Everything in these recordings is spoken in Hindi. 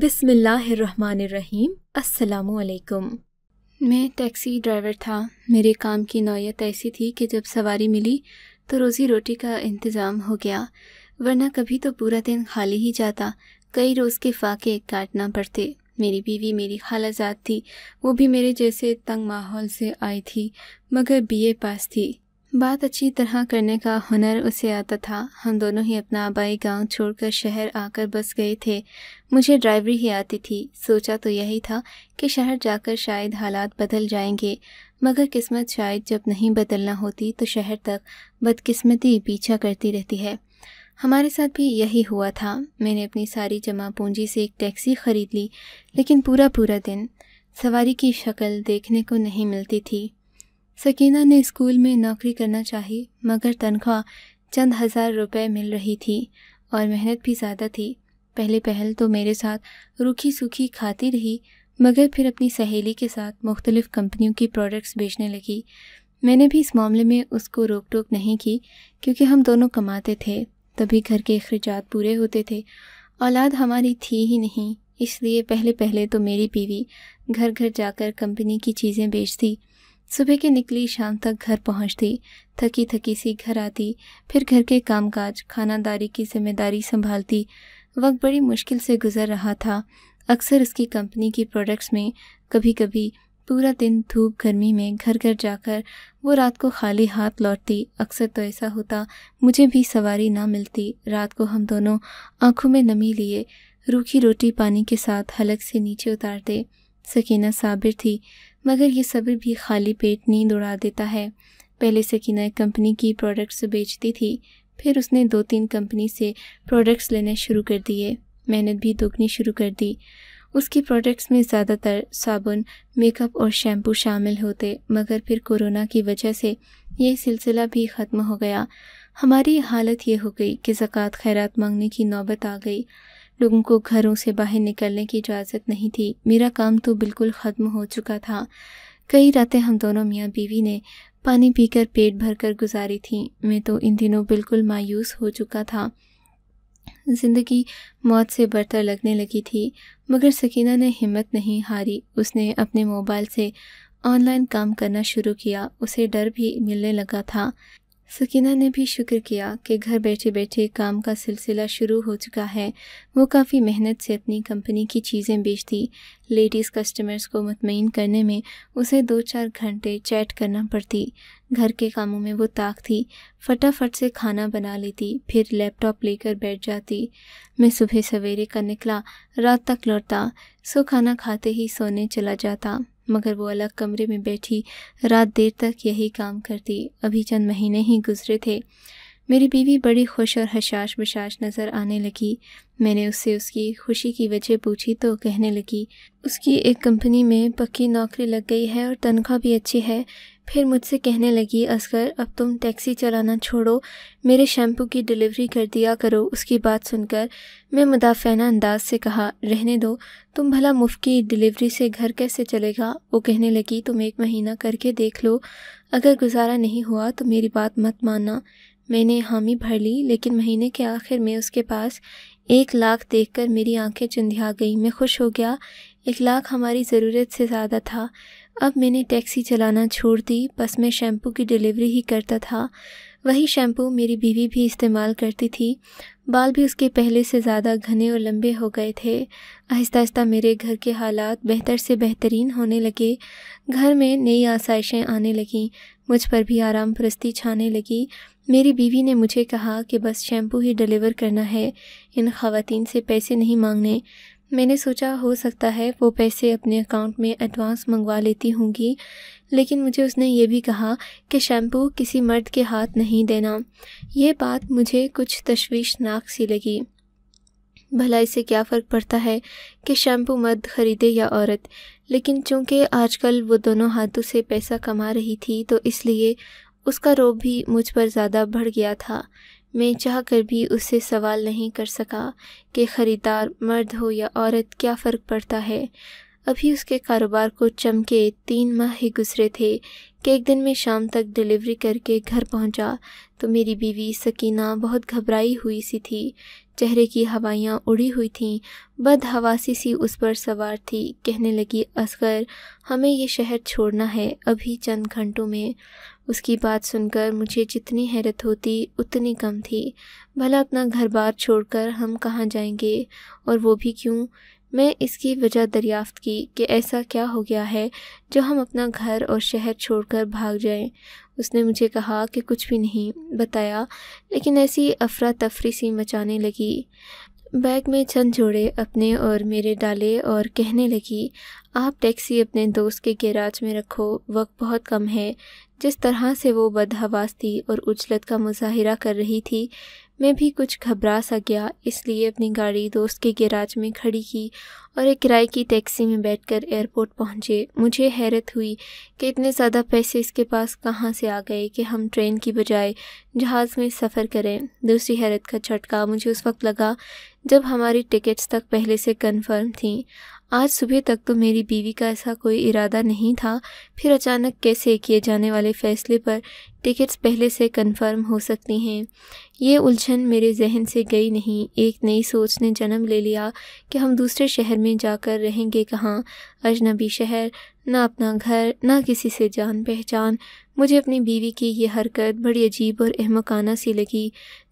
बिसमीम असलकुम मैं टैक्सी ड्राइवर था मेरे काम की नौीयत ऐसी थी कि जब सवारी मिली तो रोज़ी रोटी का इंतज़ाम हो गया वरना कभी तो पूरा दिन खाली ही जाता कई रोज़ के फाके काटना पड़ते मेरी बीवी मेरी जात थी वो भी मेरे जैसे तंग माहौल से आई थी मगर बीए पास थी बात अच्छी तरह करने का हुनर उसे आता था हम दोनों ही अपना आबाई गांव छोड़कर शहर आकर बस गए थे मुझे ड्राइवरी ही आती थी सोचा तो यही था कि शहर जाकर शायद हालात बदल जाएंगे मगर किस्मत शायद जब नहीं बदलना होती तो शहर तक बदकिस्मती पीछा करती रहती है हमारे साथ भी यही हुआ था मैंने अपनी सारी जमा पूंजी से एक टैक्सी ख़रीद ली लेकिन पूरा पूरा दिन सवारी की शक्ल देखने को नहीं मिलती थी सकीना ने स्कूल में नौकरी करना चाही मगर तनख्वाह चंद हज़ार रुपए मिल रही थी और मेहनत भी ज़्यादा थी पहले पहल तो मेरे साथ रूखी सूखी खाती रही मगर फिर अपनी सहेली के साथ मुख्तलिफ़ कंपनियों की प्रोडक्ट्स बेचने लगी मैंने भी इस मामले में उसको रोक टोक नहीं की क्योंकि हम दोनों कमाते थे तभी घर के अखराज पूरे होते थे औलाद हमारी थी ही नहीं इसलिए पहले पहले तो मेरी बीवी घर घर जाकर कंपनी की चीज़ें बेचती सुबह की निकली शाम तक घर पहुंचती थकी थकी सी घर आती फिर घर के कामकाज खानादारी की जिम्मेदारी संभालती वक्त बड़ी मुश्किल से गुजर रहा था अक्सर उसकी कंपनी की प्रोडक्ट्स में कभी कभी पूरा दिन धूप गर्मी में घर घर जाकर वो रात को खाली हाथ लौटती अक्सर तो ऐसा होता मुझे भी सवारी ना मिलती रात को हम दोनों आंखों में नमी लिए रूखी रोटी पानी के साथ हलक से नीचे उतारते सकीना साबिर थी मगर ये सब्र भी खाली पेट नींद उड़ा देता है पहले सकीना एक कंपनी की प्रोडक्ट्स बेचती थी फिर उसने दो तीन कंपनी से प्रोडक्ट्स लेने शुरू कर दिए मेहनत भी दुगनी शुरू कर दी उसकी प्रोडक्ट्स में ज़्यादातर साबुन मेकअप और शैम्पू शामिल होते मगर फिर कोरोना की वजह से यह सिलसिला भी ख़त्म हो गया हमारी हालत ये हो गई कि ज़क़़त खैरात मांगने की नौबत आ गई लोगों को घरों से बाहर निकलने की इजाज़त नहीं थी मेरा काम तो बिल्कुल ख़त्म हो चुका था कई रातें हम दोनों मियाँ बीवी ने पानी पीकर पेट भरकर गुजारी थी मैं तो इन दिनों बिल्कुल मायूस हो चुका था ज़िंदगी मौत से बढ़तर लगने लगी थी मगर सकीना ने हिम्मत नहीं हारी उसने अपने मोबाइल से ऑनलाइन काम करना शुरू किया उसे डर भी मिलने लगा था सकीना ने भी शुक्र किया कि घर बैठे बैठे काम का सिलसिला शुरू हो चुका है वो काफ़ी मेहनत से अपनी कंपनी की चीज़ें बेचती लेडीज़ कस्टमर्स को मतमीन करने में उसे दो चार घंटे चैट करना पड़ती घर के कामों में वो ताक थी फटाफट से खाना बना लेती फिर लैपटॉप लेकर बैठ जाती मैं सुबह सवेरे का निकला रात तक लौटता सो खाना खाते ही सोने चला जाता मगर वो अलग कमरे में बैठी रात देर तक यही काम करती अभी चंद महीने ही गुजरे थे मेरी बीवी बड़ी खुश और हशाश बशाश नज़र आने लगी मैंने उससे उसकी खुशी की वजह पूछी तो कहने लगी उसकी एक कंपनी में पक्की नौकरी लग गई है और तनख्वाह भी अच्छी है फिर मुझसे कहने लगी असगर अब तुम टैक्सी चलाना छोड़ो मेरे शैम्पू की डिलीवरी कर दिया करो उसकी बात सुनकर मैं मुदाफ़ाना अंदाज से कहा रहने दो तुम भला मुफ्त की डिलीवरी से घर कैसे चलेगा वो कहने लगी तुम एक महीना करके देख लो अगर गुजारा नहीं हुआ तो मेरी बात मत मानना मैंने हामी भर ली लेकिन महीने के आखिर में उसके पास एक लाख देखकर मेरी आंखें चुंधिया गई मैं खुश हो गया एक लाख हमारी ज़रूरत से ज़्यादा था अब मैंने टैक्सी चलाना छोड़ दी बस मैं शैम्पू की डिलीवरी ही करता था वही शैम्पू मेरी बीवी भी इस्तेमाल करती थी बाल भी उसके पहले से ज़्यादा घने और लंबे हो गए थे आहिस्ता आहिस्ता मेरे घर के हालात बेहतर से बेहतरीन होने लगे घर में नई आसाइशें आने लगीं मुझ पर भी आराम परस्ती छाने लगी मेरी बीवी ने मुझे कहा कि बस शैम्पू ही डिलीवर करना है इन खातन से पैसे नहीं मांगने मैंने सोचा हो सकता है वो पैसे अपने अकाउंट में एडवांस मंगवा लेती होंगी लेकिन मुझे उसने ये भी कहा कि शैम्पू किसी मर्द के हाथ नहीं देना ये बात मुझे कुछ तशवीशनाक सी लगी भला इससे क्या फ़र्क पड़ता है कि शैम्पू मर्द ख़रीदे या औरत लेकिन चूंकि आजकल वो दोनों हाथों से पैसा कमा रही थी तो इसलिए उसका रोब भी मुझ पर ज़्यादा बढ़ गया था मैं चाह कर भी उससे सवाल नहीं कर सका कि ख़रीदार मर्द हो या औरत क्या फ़र्क पड़ता है अभी उसके कारोबार को चमके तीन माह ही गुजरे थे कि एक दिन मैं शाम तक डिलीवरी करके घर पहुंचा तो मेरी बीवी सकीना बहुत घबराई हुई सी थी चेहरे की हवाइयाँ उड़ी हुई थीं बदहवासी सी उस पर सवार थी कहने लगी असगर हमें ये शहर छोड़ना है अभी चंद घंटों में उसकी बात सुनकर मुझे जितनी हैरत होती उतनी कम थी भला अपना घर बार छोड़कर हम कहाँ जाएंगे और वो भी क्यों मैं इसकी वजह दरियाफ्त की कि ऐसा क्या हो गया है जो हम अपना घर और शहर छोड़कर भाग जाएं। उसने मुझे कहा कि कुछ भी नहीं बताया लेकिन ऐसी अफरा तफरी सी मचाने लगी बैग में चंद जोड़े अपने और मेरे डाले और कहने लगी आप टैक्सी अपने दोस्त के गैराज में रखो वक्त बहुत कम है जिस तरह से वो बदहवास्ती और उजलत का मुजाहरा कर रही थी मैं भी कुछ घबरा सा गया इसलिए अपनी गाड़ी दोस्त के गैराज में खड़ी की और एक किराए की टैक्सी में बैठकर एयरपोर्ट पहुंचे मुझे हैरत हुई कि इतने ज़्यादा पैसे इसके पास कहाँ से आ गए कि हम ट्रेन की बजाय जहाज़ में सफ़र करें दूसरी हैरत का झटका मुझे उस वक्त लगा जब हमारी टिकट्स तक पहले से कन्फर्म थीं आज सुबह तक तो मेरी बीवी का ऐसा कोई इरादा नहीं था फिर अचानक कैसे किए जाने वाले फ़ैसले पर टिकट्स पहले से कन्फर्म हो सकती हैं ये उलझन मेरे जहन से गई नहीं एक नई सोच ने जन्म ले लिया कि हम दूसरे शहर में में जाकर रहेंगे कहाँ अजनबी शहर ना अपना घर ना किसी से जान पहचान मुझे अपनी बीवी की यह हरकत बड़ी अजीब और अहमकाना सी लगी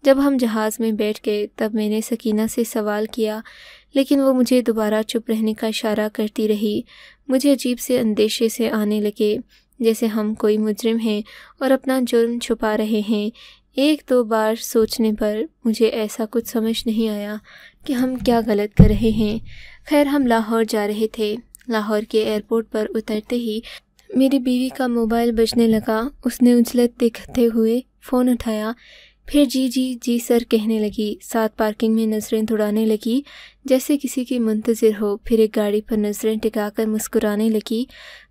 जब हम जहाज़ में बैठ गए तब मैंने सकीना से सवाल किया लेकिन वो मुझे दोबारा चुप रहने का इशारा करती रही मुझे अजीब से अंदेशे से आने लगे जैसे हम कोई मुजरिम हैं और अपना जुर्म छुपा रहे हैं एक दो बार सोचने पर मुझे ऐसा कुछ समझ नहीं आया कि हम क्या गलत कर रहे हैं खैर हम लाहौर जा रहे थे लाहौर के एयरपोर्ट पर उतरते ही मेरी बीवी का मोबाइल बजने लगा उसने उजलत देखते हुए फ़ोन उठाया फिर जी जी जी सर कहने लगी साथ पार्किंग में नज़रें दौड़ाने लगी जैसे किसी की मुंतज़र हो फिर एक गाड़ी पर नज़रें टिकाकर मुस्कुराने लगी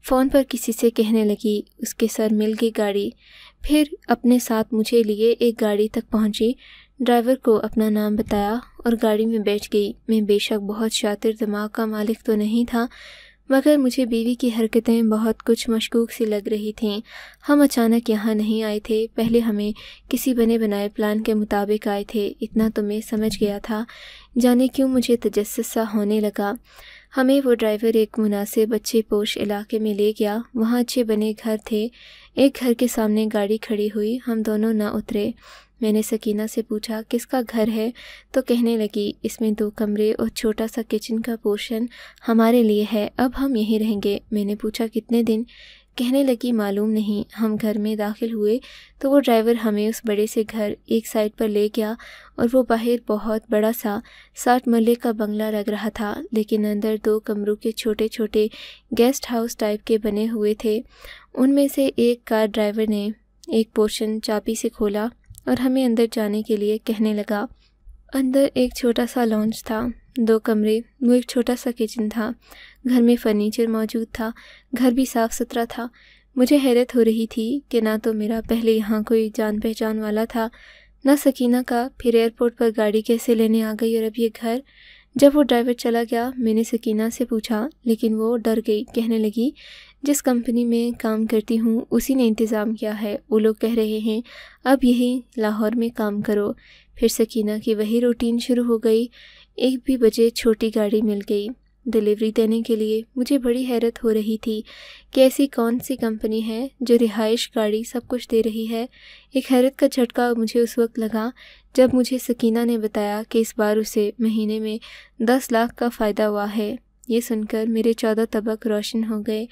फ़ोन पर किसी से कहने लगी उसके सर मिल गई गाड़ी फिर अपने साथ मुझे लिए एक गाड़ी तक पहुंची ड्राइवर को अपना नाम बताया और गाड़ी में बैठ गई मैं बेशक बहुत शातिर दिमाग का मालिक तो नहीं था मगर मुझे बीवी की हरकतें बहुत कुछ मशकूक सी लग रही थीं हम अचानक यहाँ नहीं आए थे पहले हमें किसी बने बनाए प्लान के मुताबिक आए थे इतना तो मैं समझ गया था जाने क्यों मुझे तजस सा होने लगा हमें वो ड्राइवर एक मुनासिब अच्छे पोश इलाके में ले गया वहाँ अच्छे बने घर थे एक घर के सामने गाड़ी खड़ी हुई हम दोनों ना उतरे मैंने सकीना से पूछा किसका घर है तो कहने लगी इसमें दो कमरे और छोटा सा किचन का पोर्शन हमारे लिए है अब हम यहीं रहेंगे मैंने पूछा कितने दिन कहने लगी मालूम नहीं हम घर में दाखिल हुए तो वो ड्राइवर हमें उस बड़े से घर एक साइड पर ले गया और वो बाहर बहुत बड़ा सा साठ मल्ले का बंगला लग रहा था लेकिन अंदर दो कमरों के छोटे छोटे गेस्ट हाउस टाइप के बने हुए थे उनमें से एक कार ड्राइवर ने एक पोर्शन चाबी से खोला और हमें अंदर जाने के लिए कहने लगा अंदर एक छोटा सा लॉन्च था दो कमरे वो एक छोटा सा किचन था घर में फर्नीचर मौजूद था घर भी साफ़ सुथरा था मुझे हैरत हो रही थी कि ना तो मेरा पहले यहाँ कोई जान पहचान वाला था ना सकीना का फिर एयरपोर्ट पर गाड़ी कैसे लेने आ गई और अब ये घर जब वो ड्राइवर चला गया मैंने सकीना से पूछा लेकिन वो डर गई कहने लगी जिस कंपनी में काम करती हूँ उसी ने इंतज़ाम किया है वो लोग कह रहे हैं अब यही लाहौर में काम करो फिर सकीना की वही रूटीन शुरू हो गई एक भी बजे छोटी गाड़ी मिल गई डिलीवरी देने के लिए मुझे बड़ी हैरत हो रही थी कि ऐसी कौन सी कंपनी है जो रिहाइश गाड़ी सब कुछ दे रही है एक हैरत का झटका मुझे उस वक्त लगा जब मुझे सकीना ने बताया कि इस बार उसे महीने में दस लाख का फ़ायदा हुआ है ये सुनकर मेरे चौदह तबक रोशन हो गए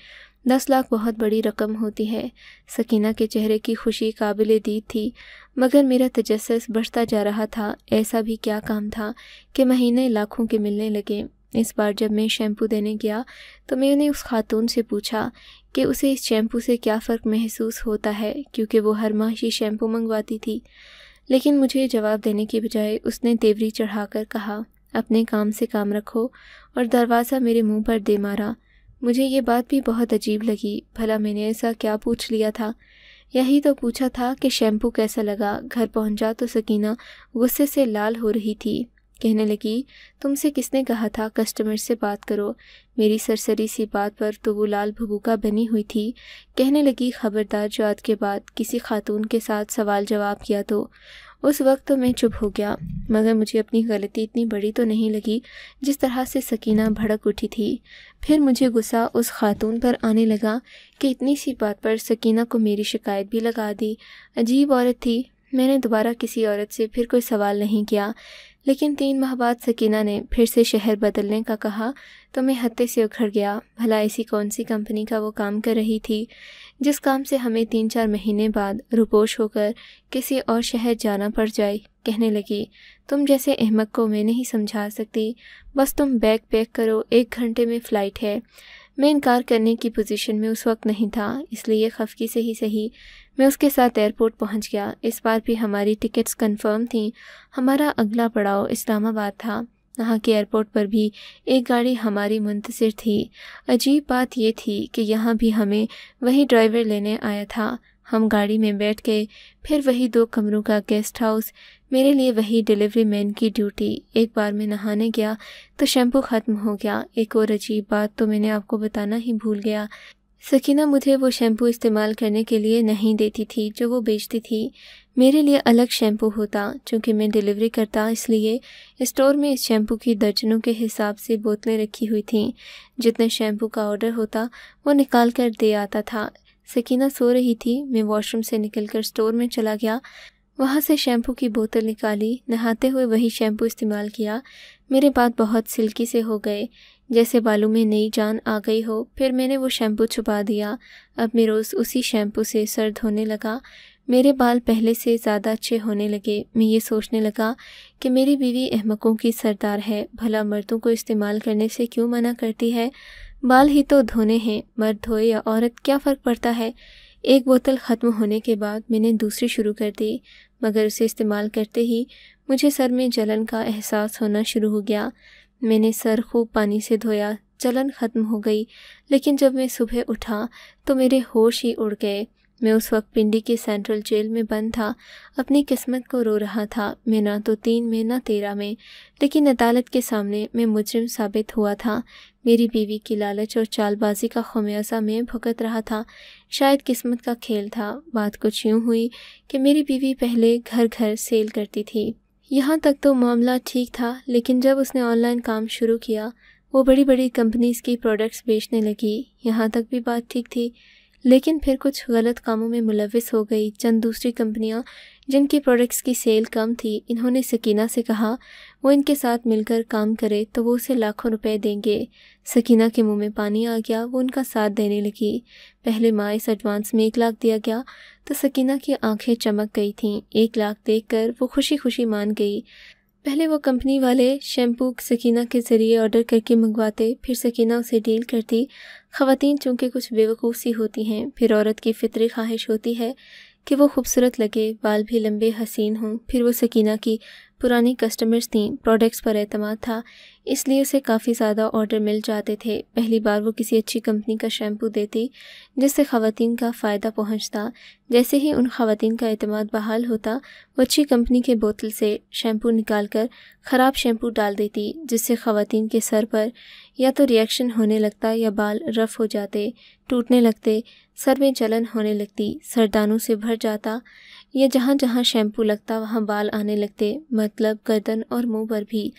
दस लाख बहुत बड़ी रकम होती है सकीना के चेहरे की खुशी काबिल दी थी मगर मेरा तजस्स बढ़ता जा रहा था ऐसा भी क्या काम था कि महीने लाखों के मिलने लगे इस बार जब मैं शैम्पू देने गया तो मैंने उस खातून से पूछा कि उसे इस शैम्पू से क्या फ़र्क महसूस होता है क्योंकि वो हर माह ही शैम्पू मंगवाती थी लेकिन मुझे जवाब देने के बजाय उसने तेवरी चढ़ाकर कहा अपने काम से काम रखो और दरवाज़ा मेरे मुंह पर दे मारा मुझे ये बात भी बहुत अजीब लगी भला मैंने ऐसा क्या पूछ लिया था यही तो पूछा था कि शैम्पू कैसा लगा घर पहुंचा तो सकीना गुस्से से लाल हो रही थी कहने लगी तुमसे किसने कहा था कस्टमर से बात करो मेरी सरसरी सी बात पर तो वो लाल भबूका बनी हुई थी कहने लगी खबरदार जो आज के बाद किसी खातून के साथ सवाल जवाब किया तो उस वक्त तो मैं चुप हो गया मगर मुझे अपनी गलती इतनी बड़ी तो नहीं लगी जिस तरह से सकीना भड़क उठी थी फिर मुझे गुस्सा उस खातून पर आने लगा कि इतनी सी बात पर सकीना को मेरी शिकायत भी लगा दी अजीब औरत थी मैंने दोबारा किसी औरत से फिर कोई सवाल नहीं किया लेकिन तीन माह बाद सकीना ने फिर से शहर बदलने का कहा तो मैं हत्ते से उखड़ गया भला ऐसी कौन सी कंपनी का वो काम कर रही थी जिस काम से हमें तीन चार महीने बाद रुपोश होकर किसी और शहर जाना पड़ जाए कहने लगी तुम जैसे अहमद को मैं नहीं समझा सकती बस तुम बैग पैक करो एक घंटे में फ़्लाइट है मैं इनकार करने की पोजीशन में उस वक्त नहीं था इसलिए खफकी से ही सही मैं उसके साथ एयरपोर्ट पहुंच गया इस बार भी हमारी टिकट्स कंफर्म थीं हमारा अगला पड़ाव इस्लामाबाद था यहाँ के एयरपोर्ट पर भी एक गाड़ी हमारी मुंतसर थी अजीब बात यह थी कि यहाँ भी हमें वही ड्राइवर लेने आया था हम गाड़ी में बैठ गए फिर वही दो कमरों का गेस्ट हाउस मेरे लिए वही डिलीवरी मैन की ड्यूटी एक बार मैं नहाने गया तो शैम्पू ख़त्म हो गया एक और अजीब बात तो मैंने आपको बताना ही भूल गया सकीना मुझे वो शैम्पू इस्तेमाल करने के लिए नहीं देती थी जो वो बेचती थी मेरे लिए अलग शैम्पू होता चूँकि मैं डिलीवरी करता इसलिए स्टोर में इस शैम्पू की दर्जनों के हिसाब से बोतलें रखी हुई थीं जितने शैम्पू का ऑर्डर होता वो निकाल कर दे आता था सकीना सो रही थी मैं वॉशरूम से निकलकर स्टोर में चला गया वहाँ से शैम्पू की बोतल निकाली नहाते हुए वही शैम्पू इस्तेमाल किया मेरे बाद बहुत सिल्की से हो गए जैसे बालों में नई जान आ गई हो फिर मैंने वो शैम्पू छुपा दिया अब मैं रोज़ उसी शैम्पू से सर धोने लगा मेरे बाल पहले से ज़्यादा अच्छे होने लगे मैं ये सोचने लगा कि मेरी बीवी अहमकों की सरदार है भला मर्दों को इस्तेमाल करने से क्यों मना करती है बाल ही तो धोने हैं मर्द धोए या औरत क्या फ़र्क पड़ता है एक बोतल ख़त्म होने के बाद मैंने दूसरी शुरू कर दी मगर उसे इस्तेमाल करते ही मुझे सर में जलन का एहसास होना शुरू हो गया मैंने सर खूब पानी से धोया जलन ख़त्म हो गई लेकिन जब मैं सुबह उठा तो मेरे होश ही उड़ गए मैं उस वक्त पिंडी के सेंट्रल जेल में बंद था अपनी किस्मत को रो रहा था मैं ना तो तीन में ना तेरह में लेकिन अदालत के सामने मैं मुजरिम साबित हुआ था मेरी बीवी की लालच और चालबाजी का खमियाजा मैं भुगत रहा था शायद किस्मत का खेल था बात कुछ यूँ हुई कि मेरी बीवी पहले घर घर सेल करती थी यहाँ तक तो मामला ठीक था लेकिन जब उसने ऑनलाइन काम शुरू किया वो बड़ी बड़ी कंपनीज़ की प्रोडक्ट्स बेचने लगी यहाँ तक भी बात ठीक थी लेकिन फिर कुछ गलत कामों में मुलविस हो गई चंद दूसरी कंपनियां जिनकी प्रोडक्ट्स की सेल कम थी इन्होंने सकीना से कहा वो इनके साथ मिलकर काम करे तो वो उसे लाखों रुपए देंगे सकीना के मुंह में पानी आ गया वो उनका साथ देने लगी पहले माइस एडवांस में एक लाख दिया गया तो सकीना की आंखें चमक गई थीं एक लाख देखकर वो खुशी खुशी मान गई पहले वो कंपनी वाले शैम्पू सकीना के ज़रिए ऑर्डर करके मंगवाते फिर सकीना उसे डील करती ख़वान चूँकि कुछ बेवकूफ़ सी होती हैं फिर औरत की फितरी ख्वाहिश होती है कि वो खूबसूरत लगे बाल भी लंबे हसीन हों फिर वो सकीना की पुरानी कस्टमर्स थी प्रोडक्ट्स पर अतमाद था इसलिए उसे काफ़ी ज़्यादा ऑर्डर मिल जाते थे पहली बार वो किसी अच्छी कंपनी का शैम्पू देती जिससे ख़वान का फ़ायदा पहुंचता जैसे ही उन खातन का अतमाद बहाल होता वो अच्छी कंपनी के बोतल से शैम्पू निकाल कर ख़राब शैम्पू डाल देती जिससे ख़वान के सर पर या तो रिएक्शन होने लगता या बाल रफ़ हो जाते टूटने लगते सर में जलन होने लगती सरदानों से भर जाता या जहाँ जहाँ शैम्पू लगता वहाँ बाल आने लगते मतलब गर्दन और मुंह पर भी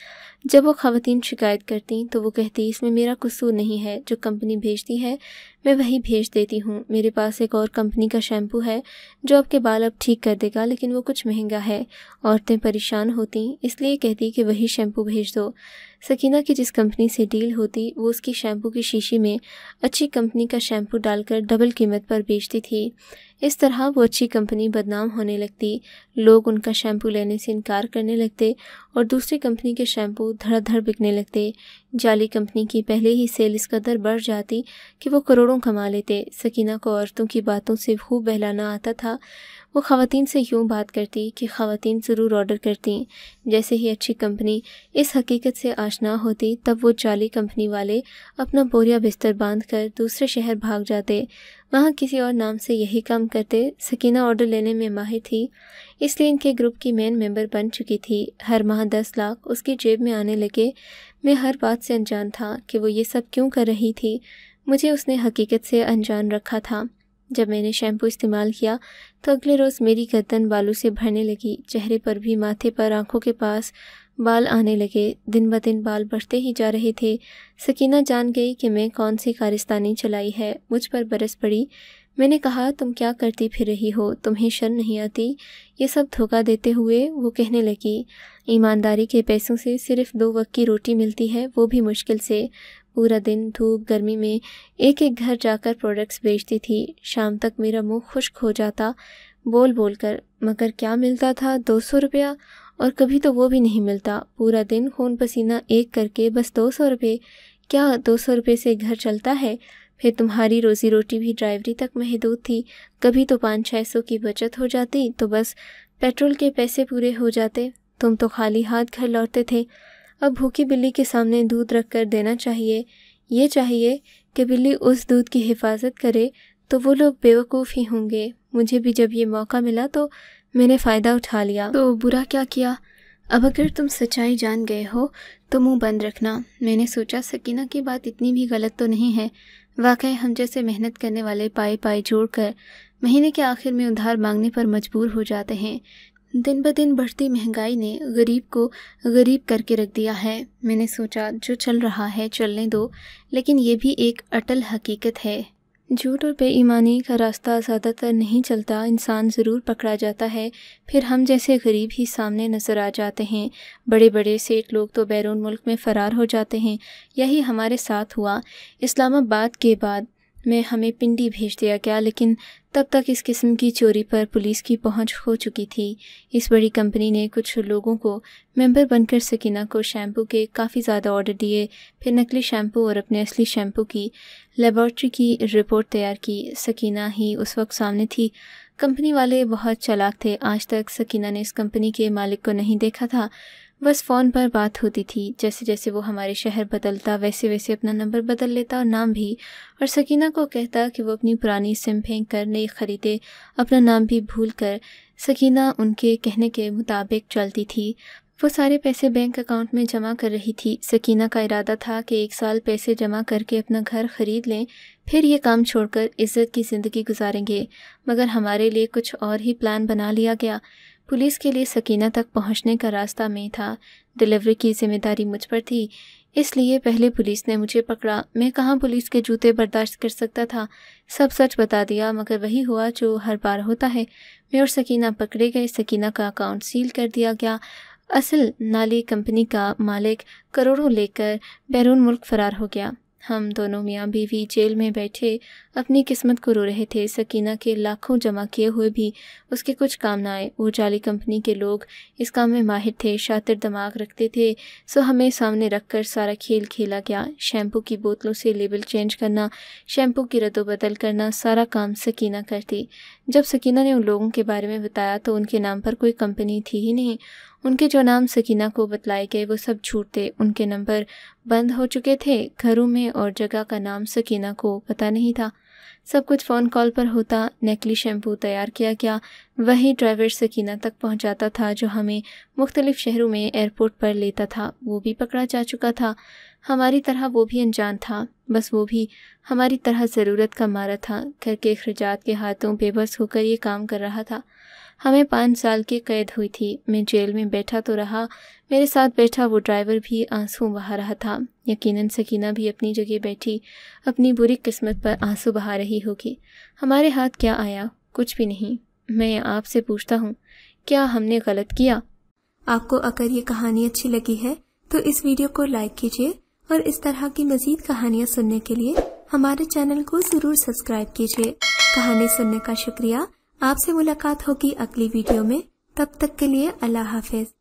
जब वो खातन शिकायत करती तो वो कहती इसमें मेरा कसूर नहीं है जो कंपनी भेजती है मैं वही भेज देती हूँ मेरे पास एक और कंपनी का शैम्पू है जो आपके बाल अब ठीक कर देगा लेकिन वो कुछ महंगा है औरतें परेशान होती इसलिए कहती कि वही शैम्पू भेज दो सकीना की जिस कंपनी से डील होती वो उसकी शैम्पू की शीशी में अच्छी कंपनी का शैम्पू डालकर डबल कीमत पर बेचती थी इस तरह वो अच्छी कंपनी बदनाम होने लगती लोग उनका शैम्पू लेने से इनकार करने लगते और दूसरी कंपनी के शैम्पू धड़ाधड़ बिकने लगते जाली कंपनी की पहले ही सेल इस कदर बढ़ जाती कि वो करोड़ों कमा लेते सकीना को औरतों की बातों से खूब बहलाना आता था वो ख़वान से यूँ बात करती कि ख़वान ज़रूर ऑर्डर करती जैसे ही अच्छी कंपनी इस हकीकत से आशना होती तब वो जाली कंपनी वाले अपना बोरिया बिस्तर बांध कर दूसरे शहर भाग जाते वहाँ किसी और नाम से यही काम करते सकीना ऑर्डर लेने में माहिर थी इसलिए इनके ग्रुप की मेन मेम्बर बन चुकी थी हर माह दस लाख उसकी जेब में आने लगे मैं हर बात से अनजान था कि वो ये सब क्यों कर रही थी मुझे उसने हकीकत से अनजान रखा था जब मैंने शैम्पू इस्तेमाल किया तो अगले रोज़ मेरी गर्दन बालों से भरने लगी चेहरे पर भी माथे पर आंखों के पास बाल आने लगे दिन ब दिन बाल बढ़ते ही जा रहे थे सकीना जान गई कि मैं कौन सी कारिस्तानी चलाई है मुझ पर बरस पड़ी मैंने कहा तुम क्या करती फिर रही हो तुम्हें शर्म नहीं आती ये सब धोखा देते हुए वो कहने लगी ईमानदारी के पैसों से सिर्फ दो वक्त की रोटी मिलती है वो भी मुश्किल से पूरा दिन धूप गर्मी में एक एक घर जाकर प्रोडक्ट्स बेचती थी शाम तक मेरा मुंह खुश्क हो जाता बोल बोल कर मगर क्या मिलता था दो सौ रुपया और कभी तो वो भी नहीं मिलता पूरा दिन खून पसीना एक करके बस दो सौ रुपये क्या दो सौ रुपये से घर चलता है फिर तुम्हारी रोज़ी रोटी भी ड्राइवरी तक महदूद थी कभी तो पाँच छः सौ की बचत हो जाती तो बस पेट्रोल के पैसे पूरे हो जाते तुम तो खाली हाथ घर लौटते थे अब भूखी बिल्ली के सामने दूध रख कर देना चाहिए ये चाहिए कि बिल्ली उस दूध की हिफाजत करे तो वो लोग बेवकूफ़ ही होंगे मुझे भी जब ये मौका मिला तो मैंने फ़ायदा उठा लिया तो बुरा क्या किया अब अगर तुम सच्चाई जान गए हो तो मुंह बंद रखना मैंने सोचा सकीना की बात इतनी भी गलत तो नहीं है वाकई हम जैसे मेहनत करने वाले पाए पाए जोड़कर महीने के आखिर में उधार मांगने पर मजबूर हो जाते हैं दिन ब दिन बढ़ती महंगाई ने गरीब को गरीब करके रख दिया है मैंने सोचा जो चल रहा है चलने दो लेकिन ये भी एक अटल हकीकत है झूठ और बेईमानी का रास्ता ज़्यादातर नहीं चलता इंसान ज़रूर पकड़ा जाता है फिर हम जैसे गरीब ही सामने नज़र आ जाते हैं बड़े बड़े सेठ लोग तो बैरून मुल्क में फ़रार हो जाते हैं यही हमारे साथ हुआ इस्लामाबाद के बाद મે હમે પિન્ડી ભેજ દિયા કે લેકિન તબ તક ઇસ કિસમ કી ચોરી પર પોલીસ કી પહોંચ હો ચૂકી થી ઇસ બડી કંપની ને કુછ લોગો કો મેમ્બર બનકર સકીના કો શેમ્પૂ કે કાફી જ્યાદા ઓર્ડર دیے ફિર નકલી શેમ્પૂ ઓર અપને અસલી શેમ્પૂ કી લેબરેટરી કી રિપોર્ટ તૈયાર કી સકીના હી ઉસ વક્સમમે થી કંપની વાલે બહોત ચલાક થે આજ તક સકીના ને ઇસ કંપની કે માલિક કો નહીં દેખા થા बस फ़ोन पर बात होती थी जैसे जैसे वो हमारे शहर बदलता वैसे वैसे अपना नंबर बदल लेता और नाम भी और सकीना को कहता कि वो अपनी पुरानी सिम फेंक कर नई ख़रीदे अपना नाम भी भूल कर सकीना उनके कहने के मुताबिक चलती थी वो सारे पैसे बैंक अकाउंट में जमा कर रही थी सकीना का इरादा था कि एक साल पैसे जमा करके अपना घर ख़रीद लें फिर ये काम छोड़कर इज़्ज़त की ज़िंदगी गुजारेंगे मगर हमारे लिए कुछ और ही प्लान बना लिया गया पुलिस के लिए सकीना तक पहुंचने का रास्ता मैं था डिलीवरी की जिम्मेदारी मुझ पर थी इसलिए पहले पुलिस ने मुझे पकड़ा मैं कहाँ पुलिस के जूते बर्दाश्त कर सकता था सब सच बता दिया मगर वही हुआ जो हर बार होता है मैं और सकीना पकड़े गए सकीना का अकाउंट सील कर दिया गया असल नाली कंपनी का मालिक करोड़ों लेकर बैरून मुल्क फरार हो गया हम दोनों मियाँ बीवी जेल में बैठे अपनी किस्मत को रो रहे थे सकीना के लाखों जमा किए हुए भी उसके कुछ काम ना आए वो जाली कंपनी के लोग इस काम में माहिर थे शातिर दिमाग रखते थे सो हमें सामने रख कर सारा खेल खेला गया शैम्पू की बोतलों से लेबल चेंज करना शैम्पू की बदल करना सारा काम सकीना करती जब सकीना ने उन लोगों के बारे में बताया तो उनके नाम पर कोई कंपनी थी ही नहीं उनके जो नाम सकीना को बतलाए गए वो सब झूठ थे उनके नंबर बंद हो चुके थे घरों में और जगह का नाम सकीना को पता नहीं था सब कुछ फ़ोन कॉल पर होता नकली शैम्पू तैयार किया गया वही ड्राइवर सकीना तक पहुंचाता था जो हमें मुख्तलिफ़ शहरों में एयरपोर्ट पर लेता था वो भी पकड़ा जा चुका था हमारी तरह वो भी अनजान था बस वो भी हमारी तरह ज़रूरत का मारा था घर के अखराजात के हाथों बेबस होकर ये काम कर रहा था हमें पाँच साल की कैद हुई थी मैं जेल में बैठा तो रहा मेरे साथ बैठा वो ड्राइवर भी आंसू बहा रहा था यकीनन सकीना भी अपनी जगह बैठी अपनी बुरी किस्मत पर आंसू बहा रही होगी हमारे हाथ क्या आया कुछ भी नहीं मैं आपसे पूछता हूँ क्या हमने गलत किया आपको अगर ये कहानी अच्छी लगी है तो इस वीडियो को लाइक कीजिए और इस तरह की मजीद कहानियाँ सुनने के लिए हमारे चैनल को जरूर सब्सक्राइब कीजिए कहानी सुनने का शुक्रिया आपसे मुलाकात होगी अगली वीडियो में तब तक के लिए अल्लाह हाफिज